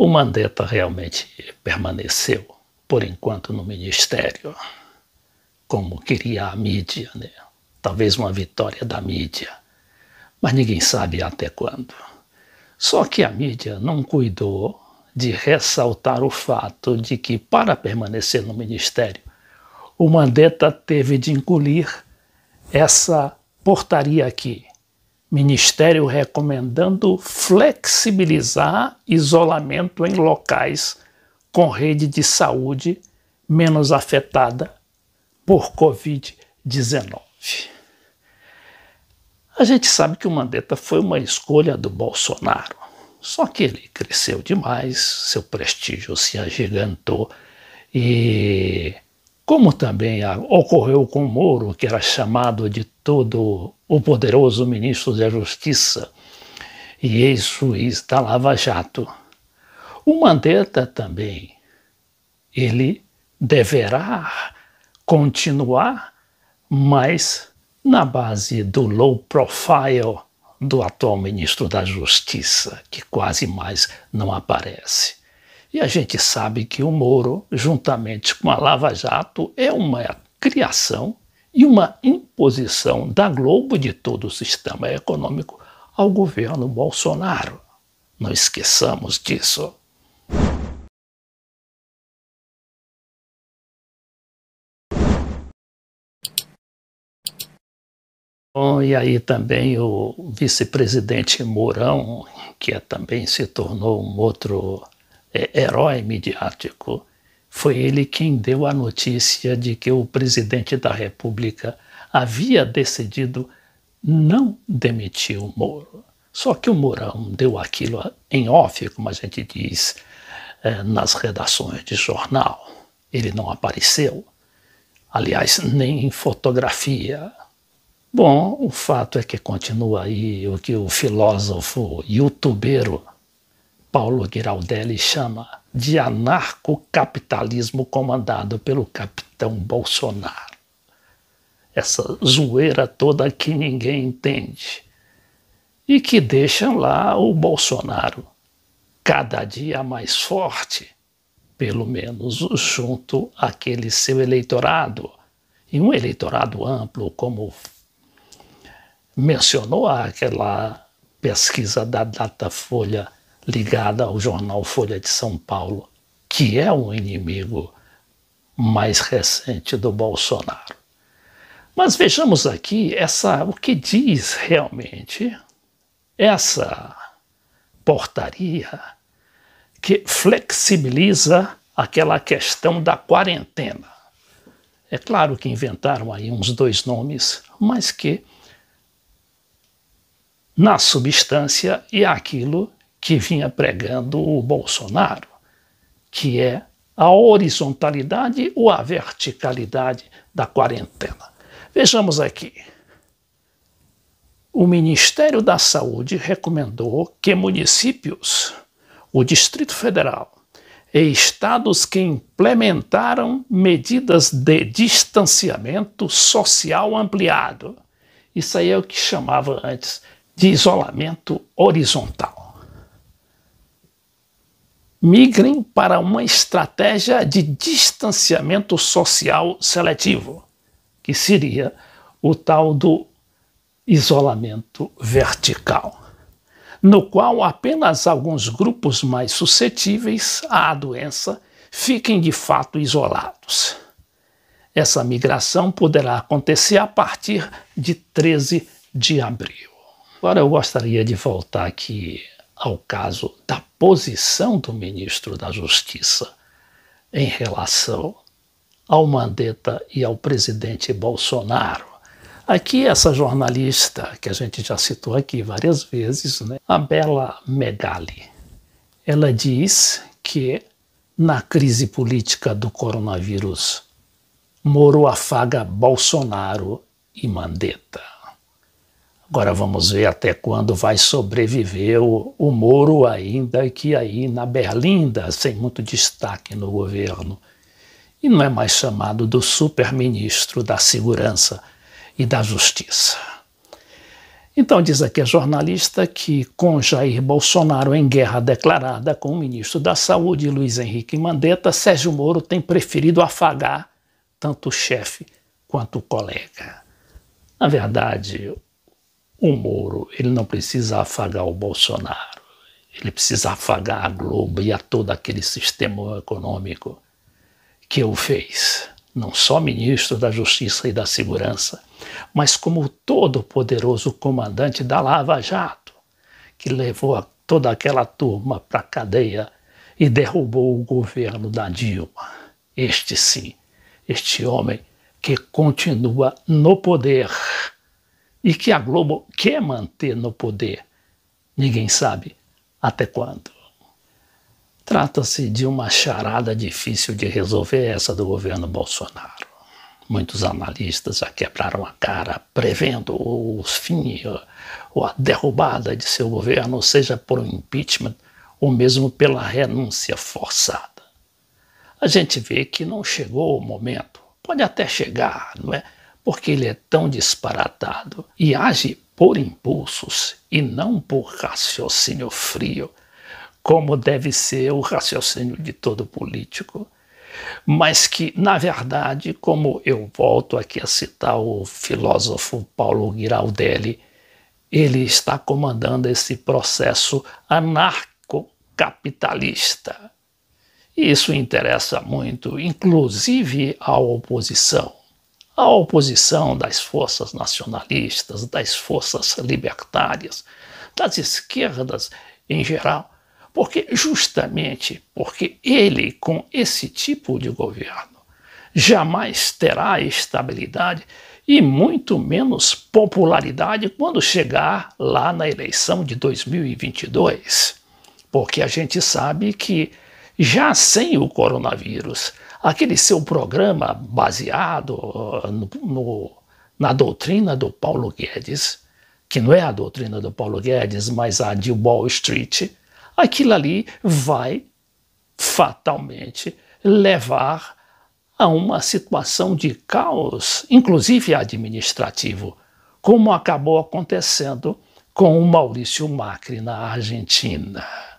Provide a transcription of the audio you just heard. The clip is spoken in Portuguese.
O Mandetta realmente permaneceu, por enquanto, no ministério, como queria a mídia, né? talvez uma vitória da mídia, mas ninguém sabe até quando. Só que a mídia não cuidou de ressaltar o fato de que, para permanecer no ministério, o Mandetta teve de engolir essa portaria aqui, Ministério recomendando flexibilizar isolamento em locais com rede de saúde menos afetada por Covid-19. A gente sabe que o Mandetta foi uma escolha do Bolsonaro, só que ele cresceu demais, seu prestígio se agigantou e como também ocorreu com Moro, que era chamado de todo o poderoso ministro da Justiça e ex-juiz da Lava Jato. O Mandetta também, ele deverá continuar, mas na base do low profile do atual ministro da Justiça, que quase mais não aparece. E a gente sabe que o Moro, juntamente com a Lava Jato, é uma criação e uma imposição da Globo de todo o sistema econômico ao governo Bolsonaro. Não esqueçamos disso. Bom, e aí também o vice-presidente Mourão, que é, também se tornou um outro é, herói midiático, foi ele quem deu a notícia de que o presidente da República havia decidido não demitir o Moro. Só que o Mourão deu aquilo em off, como a gente diz é, nas redações de jornal. Ele não apareceu, aliás, nem em fotografia. Bom, o fato é que continua aí o que o filósofo youtubeiro Paulo Giraldelli chama de anarcocapitalismo comandado pelo capitão Bolsonaro. Essa zoeira toda que ninguém entende e que deixa lá o Bolsonaro cada dia mais forte, pelo menos junto àquele seu eleitorado, e um eleitorado amplo, como mencionou aquela pesquisa da Datafolha ligada ao jornal Folha de São Paulo, que é um inimigo mais recente do Bolsonaro. Mas vejamos aqui essa o que diz realmente essa portaria que flexibiliza aquela questão da quarentena. É claro que inventaram aí uns dois nomes, mas que na substância é aquilo que vinha pregando o Bolsonaro, que é a horizontalidade ou a verticalidade da quarentena. Vejamos aqui. O Ministério da Saúde recomendou que municípios, o Distrito Federal e estados que implementaram medidas de distanciamento social ampliado. Isso aí é o que chamava antes de isolamento horizontal migrem para uma estratégia de distanciamento social seletivo, que seria o tal do isolamento vertical, no qual apenas alguns grupos mais suscetíveis à doença fiquem de fato isolados. Essa migração poderá acontecer a partir de 13 de abril. Agora eu gostaria de voltar aqui ao caso da posição do ministro da Justiça em relação ao Mandetta e ao presidente Bolsonaro. Aqui, essa jornalista, que a gente já citou aqui várias vezes, né, a Bela Megali, ela diz que na crise política do coronavírus, Moro afaga Bolsonaro e Mandetta. Agora vamos ver até quando vai sobreviver o, o Moro ainda que aí na Berlinda, sem muito destaque no governo. E não é mais chamado do super-ministro da Segurança e da Justiça. Então diz aqui a jornalista que com Jair Bolsonaro em guerra declarada com o ministro da Saúde Luiz Henrique Mandetta, Sérgio Moro tem preferido afagar tanto o chefe quanto o colega. Na verdade, o Moro, ele não precisa afagar o Bolsonaro, ele precisa afagar a Globo e a todo aquele sistema econômico que o fez, não só ministro da Justiça e da Segurança, mas como todo-poderoso comandante da Lava Jato, que levou a toda aquela turma para a cadeia e derrubou o governo da Dilma. Este sim, este homem que continua no poder e que a Globo quer manter no poder. Ninguém sabe até quando. Trata-se de uma charada difícil de resolver essa do governo Bolsonaro. Muitos analistas já quebraram a cara prevendo o fim ou a derrubada de seu governo, seja por um impeachment ou mesmo pela renúncia forçada. A gente vê que não chegou o momento. Pode até chegar, não é? porque ele é tão disparatado e age por impulsos e não por raciocínio frio, como deve ser o raciocínio de todo político. Mas que, na verdade, como eu volto aqui a citar o filósofo Paulo Giraldelli, ele está comandando esse processo anarcocapitalista. E isso interessa muito, inclusive à oposição a oposição das forças nacionalistas, das forças libertárias, das esquerdas em geral, porque justamente porque ele, com esse tipo de governo, jamais terá estabilidade e muito menos popularidade quando chegar lá na eleição de 2022. Porque a gente sabe que já sem o coronavírus, aquele seu programa baseado uh, no, no, na doutrina do Paulo Guedes, que não é a doutrina do Paulo Guedes, mas a de Wall Street, aquilo ali vai fatalmente levar a uma situação de caos, inclusive administrativo, como acabou acontecendo com o Maurício Macri na Argentina.